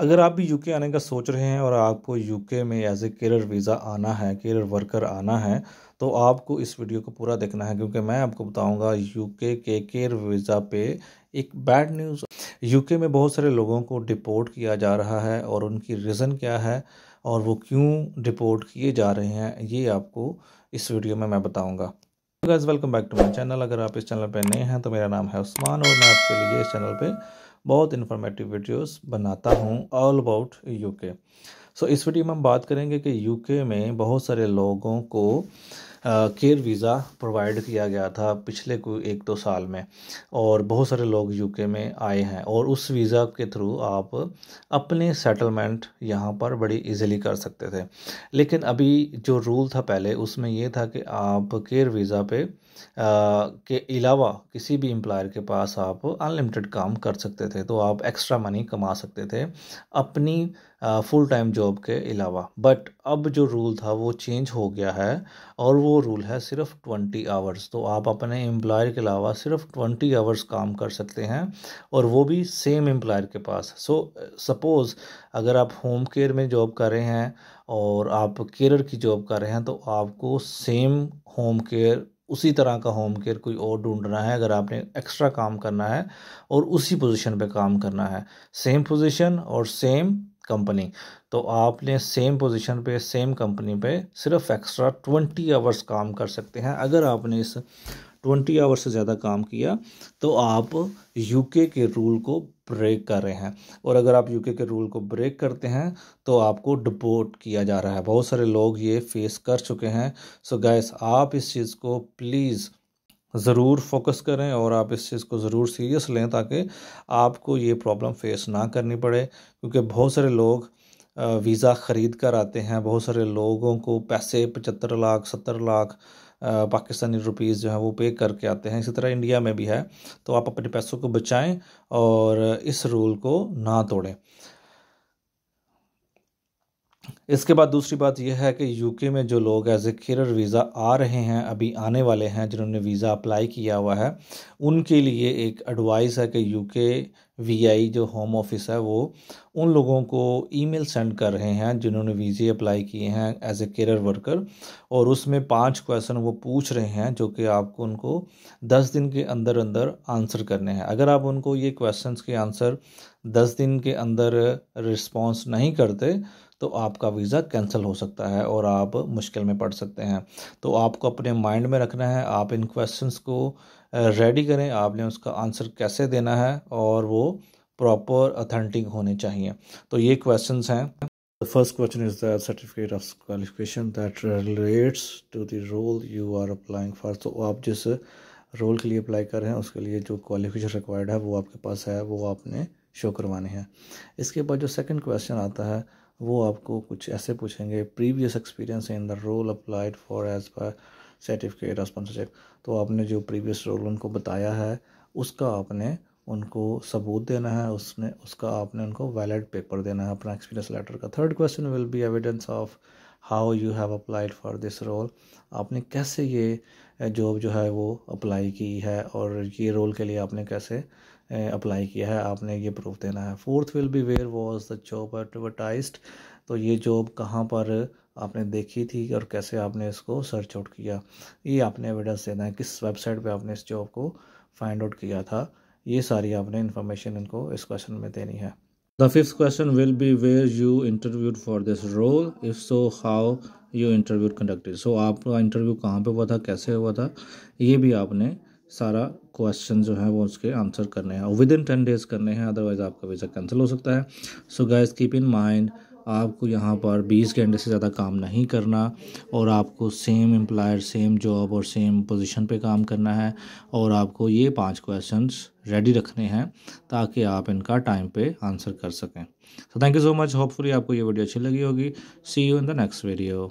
अगर आप भी यूके आने का सोच रहे हैं और आपको यूके में एज ए केरर वीज़ा आना है केरर वर्कर आना है तो आपको इस वीडियो को पूरा देखना है क्योंकि मैं आपको बताऊंगा यूके के केयर वीज़ा पे एक बैड न्यूज़ यूके में बहुत सारे लोगों को डिपोर्ट किया जा रहा है और उनकी रीज़न क्या है और वो क्यों डिपोर्ट किए जा रहे हैं ये आपको इस वीडियो में मैं बताऊँगा welcome back to my channel अगर आप इस चैनल पर नए हैं तो मेरा नाम है उस्मान और मैं आपके लिए इस चैनल पर बहुत इन्फॉर्मेटिव वीडियोस बनाता हूँ ऑल अबाउट यूके सो इस वीडियो में हम बात करेंगे कि यूके में बहुत सारे लोगों को केयर वीज़ा प्रोवाइड किया गया था पिछले कोई एक दो साल में और बहुत सारे लोग यूके में आए हैं और उस वीज़ा के थ्रू आप अपने सेटलमेंट यहाँ पर बड़ी इजीली कर सकते थे लेकिन अभी जो रूल था पहले उसमें यह था कि आप केयर वीज़ा पे आ, के अलावा किसी भी एम्प्लॉयर के पास आप अनलिमिटेड काम कर सकते थे तो आप एक्स्ट्रा मनी कमा सकते थे अपनी फुल टाइम जॉब के अलावा बट अब जो रूल था वो चेंज हो गया है और वो वो रूल है सिर्फ ट्वेंटी आवर्स तो आप अपने एम्प्लॉयर के अलावा सिर्फ ट्वेंटी आवर्स काम कर सकते हैं और वो भी सेम एम्प्लॉयर के पास सो सपोज़ अगर आप होम केयर में जॉब कर रहे हैं और आप केयर की जॉब कर रहे हैं तो आपको सेम होम केयर उसी तरह का होम केयर कोई और ढूंढना है अगर आपने एक्स्ट्रा काम करना है और उसी पोजीशन पे काम करना है सेम पोजीशन और सेम कंपनी तो आपने सेम पोजीशन पे सेम कंपनी पे सिर्फ एक्स्ट्रा ट्वेंटी आवर्स काम कर सकते हैं अगर आपने इस ट्वेंटी आवर्स से ज़्यादा काम किया तो आप यूके के रूल को ब्रेक कर रहे हैं और अगर आप यूके के रूल को ब्रेक करते हैं तो आपको डिपोर्ट किया जा रहा है बहुत सारे लोग ये फेस कर चुके हैं सो so गैस आप इस चीज़ को प्लीज़ ज़रूर फोकस करें और आप इस चीज़ को ज़रूर सीरियस लें ताकि आपको ये प्रॉब्लम फेस ना करनी पड़े क्योंकि बहुत सारे लोग वीज़ा ख़रीद कर आते हैं बहुत सारे लोगों को पैसे पचहत्तर लाख सत्तर लाख पाकिस्तानी रुपीज़ जो है वो पे करके आते हैं इसी तरह इंडिया में भी है तो आप अपने पैसों को बचाएं और इस रूल को ना तोड़ें इसके बाद दूसरी बात यह है कि यूके में जो लोग एज ए केरर वीज़ा आ रहे हैं अभी आने वाले हैं जिन्होंने वीज़ा अप्लाई किया हुआ है उनके लिए एक एडवाइस है कि यूके वीआई जो होम ऑफिस है वो उन लोगों को ईमेल सेंड कर रहे हैं जिन्होंने वीज़े अप्लाई किए हैं एज ए केरर वर्कर और उसमें पांच क्वेश्चन वो पूछ रहे हैं जो कि आपको उनको दस दिन के अंदर अंदर आंसर करने हैं अगर आप उनको ये क्वेश्चंस के आंसर दस दिन के अंदर रिस्पॉन्स नहीं करते तो आपका वीज़ा कैंसिल हो सकता है और आप मुश्किल में पड़ सकते हैं तो आपको अपने माइंड में रखना है आप इन क्वेश्चंस को रेडी करें आपने उसका आंसर कैसे देना है और वो प्रॉपर अथेंटिक होने चाहिए तो ये क्वेश्चंस हैं The first question is the certificate of qualification that relates to the role you are applying for. तो so, आप जिस रोल के लिए अप्लाई कर रहे हैं उसके लिए जो क्वालिफिकेशन रिक्वायर्ड है वो आपके पास है वो आपने शो करवाने हैं इसके बाद जो सेकंड क्वेश्चन आता है वो आपको कुछ ऐसे पूछेंगे previous experience in the role applied for as per certificate और स्पॉन्सरशिप तो आपने जो प्रीवियस रोल उनको बताया है उसका आपने उनको सबूत देना है उसने उसका आपने उनको वैलिड पेपर देना है अपना एक्सपीरियंस लेटर का third question will be evidence of how you have applied for this role आपने कैसे ये जॉब जो है वो अप्लाई की है और ये रोल के लिए आपने कैसे अप्लाई किया है आपने ये प्रूफ देना है fourth will be where was the job advertise तो ये जॉब कहाँ पर आपने देखी थी और कैसे आपने इसको सर्च आउट किया ये आपने एविडेंस देना है किस वेबसाइट पे आपने इस जॉब को फाइंड आउट किया था ये सारी आपने इन्फॉर्मेशन इनको इस क्वेश्चन में देनी है the fifth question will be where you interview for this role if so how you interview conducted so आपका इंटरव्यू कहाँ पे हुआ था कैसे हुआ था ये भी आपने सारा क्वेश्चन जो है वो उसके आंसर करने हैं विद इन टेन डेज करने हैं अदरवाइज़ आपका वीज़ा कैंसिल हो सकता है so guys keep in mind आपको यहाँ पर 20 घंटे से ज़्यादा काम नहीं करना और आपको सेम एम्प्लायर सेम जॉब और सेम पोजीशन पे काम करना है और आपको ये पांच क्वेश्चंस रेडी रखने हैं ताकि आप इनका टाइम पे आंसर कर सकें so thank you so much hopefully आपको ये वीडियो अच्छी लगी होगी see you in the next video